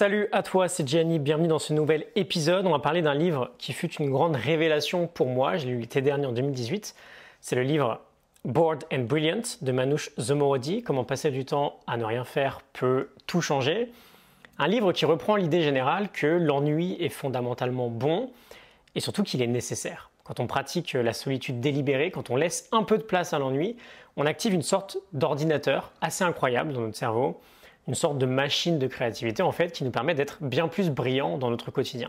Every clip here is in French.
Salut à toi, c'est Gianni, bienvenue dans ce nouvel épisode. On va parler d'un livre qui fut une grande révélation pour moi, je l'ai lu l'été dernier en 2018. C'est le livre Bored and Brilliant de Manouche Zomorodi, comment passer du temps à ne rien faire peut tout changer. Un livre qui reprend l'idée générale que l'ennui est fondamentalement bon et surtout qu'il est nécessaire. Quand on pratique la solitude délibérée, quand on laisse un peu de place à l'ennui, on active une sorte d'ordinateur assez incroyable dans notre cerveau une sorte de machine de créativité en fait qui nous permet d'être bien plus brillants dans notre quotidien.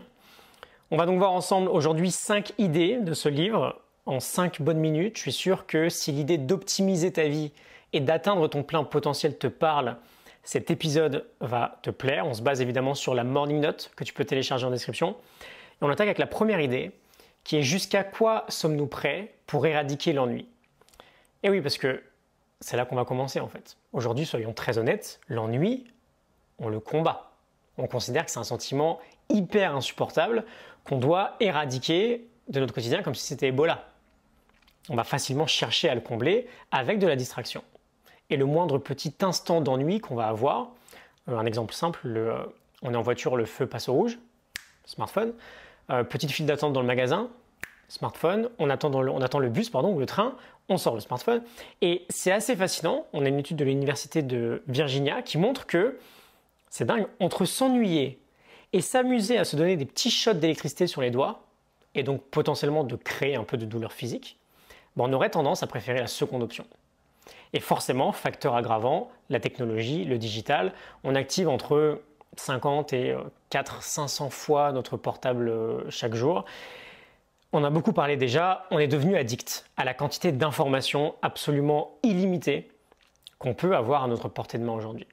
On va donc voir ensemble aujourd'hui 5 idées de ce livre en 5 bonnes minutes. Je suis sûr que si l'idée d'optimiser ta vie et d'atteindre ton plein potentiel te parle, cet épisode va te plaire. On se base évidemment sur la morning note que tu peux télécharger en description. Et on attaque avec la première idée qui est jusqu'à quoi sommes-nous prêts pour éradiquer l'ennui Et eh oui, parce que c'est là qu'on va commencer en fait. Aujourd'hui, soyons très honnêtes, l'ennui, on le combat. On considère que c'est un sentiment hyper insupportable qu'on doit éradiquer de notre quotidien comme si c'était Ebola. On va facilement chercher à le combler avec de la distraction. Et le moindre petit instant d'ennui qu'on va avoir, euh, un exemple simple, euh, on est en voiture, le feu passe au rouge, smartphone, euh, petite file d'attente dans le magasin, smartphone, on attend, le, on attend le bus pardon, ou le train, on sort le smartphone. Et c'est assez fascinant. On a une étude de l'université de Virginia qui montre que c'est dingue, entre s'ennuyer et s'amuser à se donner des petits shots d'électricité sur les doigts, et donc potentiellement de créer un peu de douleur physique, ben, on aurait tendance à préférer la seconde option. Et forcément, facteur aggravant, la technologie, le digital, on active entre 50 et 400, euh, 500 fois notre portable euh, chaque jour. On a beaucoup parlé déjà, on est devenu addict à la quantité d'informations absolument illimitée qu'on peut avoir à notre portée de main aujourd'hui.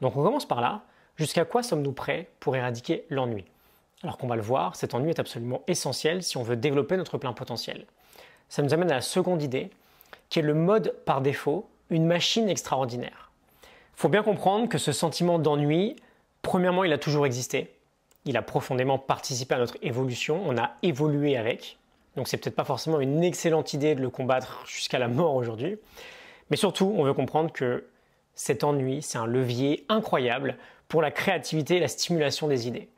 Donc on commence par là, jusqu'à quoi sommes-nous prêts pour éradiquer l'ennui Alors qu'on va le voir, cet ennui est absolument essentiel si on veut développer notre plein potentiel. Ça nous amène à la seconde idée, qui est le mode par défaut, une machine extraordinaire. Il faut bien comprendre que ce sentiment d'ennui, premièrement, il a toujours existé il a profondément participé à notre évolution, on a évolué avec. Donc c'est peut-être pas forcément une excellente idée de le combattre jusqu'à la mort aujourd'hui. Mais surtout, on veut comprendre que cet ennui, c'est un levier incroyable pour la créativité et la stimulation des idées.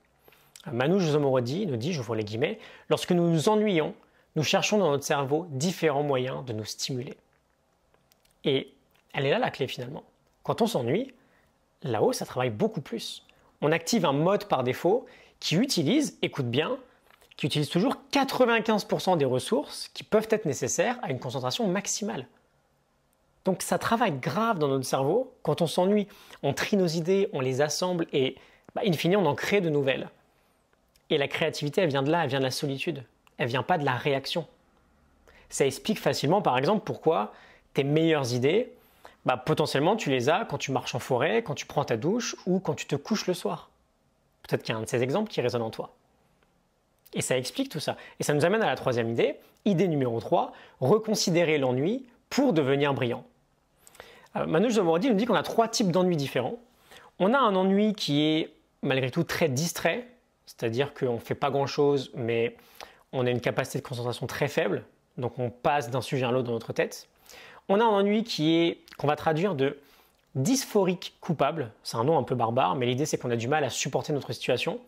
Manouche Zomorodi nous dit, je vous les guillemets, lorsque nous nous ennuyons, nous cherchons dans notre cerveau différents moyens de nous stimuler. Et elle est là la clé finalement. Quand on s'ennuie, là-haut, ça travaille beaucoup plus on active un mode par défaut qui utilise, écoute bien, qui utilise toujours 95% des ressources qui peuvent être nécessaires à une concentration maximale. Donc ça travaille grave dans notre cerveau quand on s'ennuie. On trie nos idées, on les assemble et bah, in fine on en crée de nouvelles. Et la créativité, elle vient de là, elle vient de la solitude. Elle vient pas de la réaction. Ça explique facilement par exemple pourquoi tes meilleures idées bah, potentiellement tu les as quand tu marches en forêt, quand tu prends ta douche ou quand tu te couches le soir. Peut-être qu'il y a un de ces exemples qui résonne en toi. Et ça explique tout ça. Et ça nous amène à la troisième idée, idée numéro 3, reconsidérer l'ennui pour devenir brillant. Alors, euh, Manoj nous dit qu'on a trois types d'ennuis différents. On a un ennui qui est malgré tout très distrait, c'est-à-dire qu'on ne fait pas grand-chose, mais on a une capacité de concentration très faible, donc on passe d'un sujet à l'autre dans notre tête on a un ennui qui est qu'on va traduire de dysphorique coupable. C'est un nom un peu barbare, mais l'idée c'est qu'on a du mal à supporter notre situation.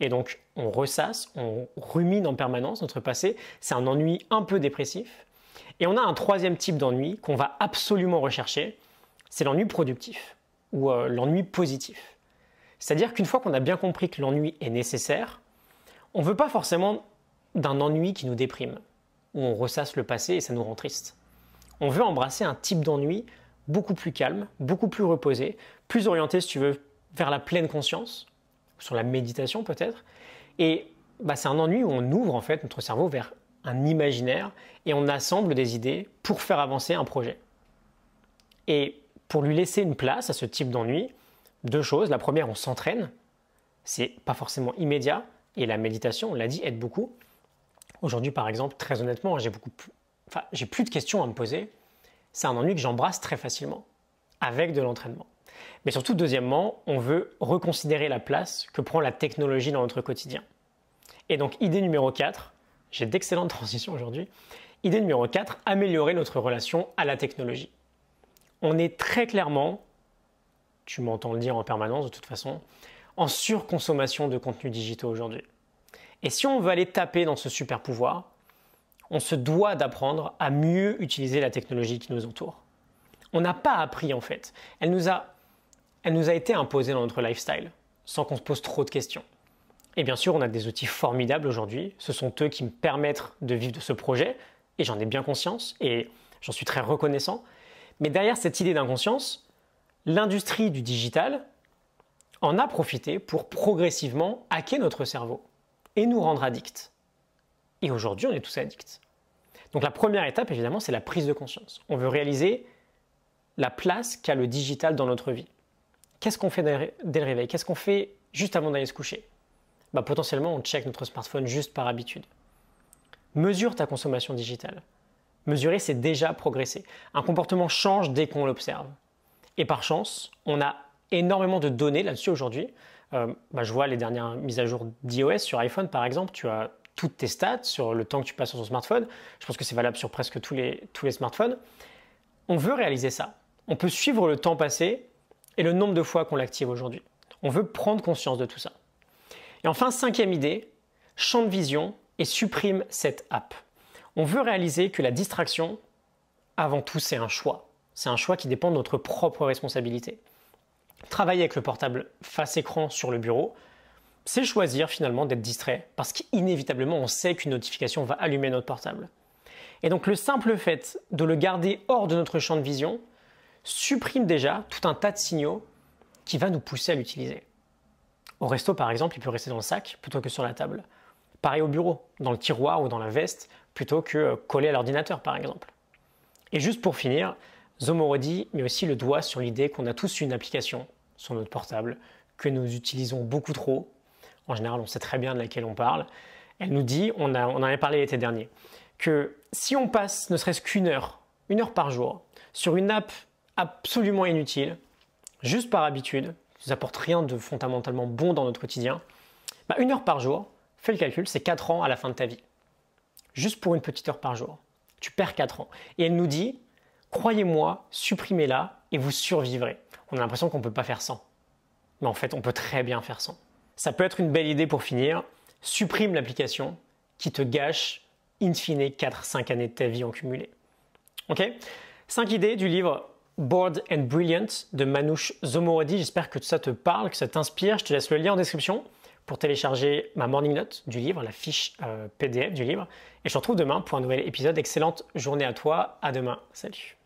Et donc on ressasse, on rumine en permanence notre passé. C'est un ennui un peu dépressif. Et on a un troisième type d'ennui qu'on va absolument rechercher, c'est l'ennui productif ou euh, l'ennui positif. C'est-à-dire qu'une fois qu'on a bien compris que l'ennui est nécessaire, on ne veut pas forcément d'un ennui qui nous déprime, où on ressasse le passé et ça nous rend triste on veut embrasser un type d'ennui beaucoup plus calme, beaucoup plus reposé, plus orienté, si tu veux, vers la pleine conscience, sur la méditation peut-être. Et bah, c'est un ennui où on ouvre en fait notre cerveau vers un imaginaire et on assemble des idées pour faire avancer un projet. Et pour lui laisser une place à ce type d'ennui, deux choses. La première, on s'entraîne. C'est pas forcément immédiat. Et la méditation, on l'a dit, aide beaucoup. Aujourd'hui, par exemple, très honnêtement, hein, j'ai beaucoup enfin, j'ai plus de questions à me poser. C'est un ennui que j'embrasse très facilement avec de l'entraînement. Mais surtout, deuxièmement, on veut reconsidérer la place que prend la technologie dans notre quotidien. Et donc, idée numéro 4, j'ai d'excellentes transitions aujourd'hui. Idée numéro 4, améliorer notre relation à la technologie. On est très clairement, tu m'entends le dire en permanence de toute façon, en surconsommation de contenus digitaux aujourd'hui. Et si on veut aller taper dans ce super pouvoir, on se doit d'apprendre à mieux utiliser la technologie qui nous entoure. On n'a pas appris en fait. Elle nous a, elle nous a été imposée dans notre lifestyle, sans qu'on se pose trop de questions. Et bien sûr, on a des outils formidables aujourd'hui. Ce sont eux qui me permettent de vivre de ce projet, et j'en ai bien conscience, et j'en suis très reconnaissant. Mais derrière cette idée d'inconscience, l'industrie du digital en a profité pour progressivement hacker notre cerveau et nous rendre addicts. Et aujourd'hui, on est tous addicts. Donc la première étape, évidemment, c'est la prise de conscience. On veut réaliser la place qu'a le digital dans notre vie. Qu'est-ce qu'on fait dès le réveil Qu'est-ce qu'on fait juste avant d'aller se coucher bah, Potentiellement, on check notre smartphone juste par habitude. Mesure ta consommation digitale. Mesurer, c'est déjà progresser. Un comportement change dès qu'on l'observe. Et par chance, on a énormément de données là-dessus aujourd'hui. Euh, bah, je vois les dernières mises à jour d'iOS sur iPhone, par exemple, tu as toutes tes stats, sur le temps que tu passes sur ton smartphone. Je pense que c'est valable sur presque tous les, tous les smartphones. On veut réaliser ça. On peut suivre le temps passé et le nombre de fois qu'on l'active aujourd'hui. On veut prendre conscience de tout ça. Et enfin, cinquième idée, champ de vision et supprime cette app. On veut réaliser que la distraction, avant tout, c'est un choix. C'est un choix qui dépend de notre propre responsabilité. Travailler avec le portable face écran sur le bureau, c'est choisir finalement d'être distrait, parce qu'inévitablement on sait qu'une notification va allumer notre portable. Et donc le simple fait de le garder hors de notre champ de vision supprime déjà tout un tas de signaux qui va nous pousser à l'utiliser. Au resto par exemple, il peut rester dans le sac plutôt que sur la table. Pareil au bureau, dans le tiroir ou dans la veste plutôt que euh, collé à l'ordinateur par exemple. Et juste pour finir, Zomorodi met aussi le doigt sur l'idée qu'on a tous une application sur notre portable que nous utilisons beaucoup trop en général on sait très bien de laquelle on parle, elle nous dit, on, en avait parlé l'été dernier, que si on passe ne serait-ce qu'une heure, une heure par jour, sur une app absolument inutile, juste par habitude, qui ne apporte rien de fondamentalement bon dans notre quotidien, bah, une heure par jour, fais le calcul, c'est 4 ans à la fin de ta vie. Juste pour une petite heure par jour. Tu perds 4 ans. Et elle nous dit, croyez-moi, supprimez-la et vous survivrez. On a l'impression qu'on ne peut pas faire 100 Mais en fait, on peut très bien faire sans. Ça peut être une belle idée pour finir. Supprime l'application qui te gâche in fine 4-5 années de ta vie en cumulé. Ok 5 idées du livre Bored and Brilliant de Manouche Zomorodi. J'espère que ça te parle, que ça t'inspire. Je te laisse le lien en description pour télécharger ma morning note du livre, la fiche euh, PDF du livre. Et je te retrouve demain pour un nouvel épisode. Excellente journée à toi. À demain. Salut.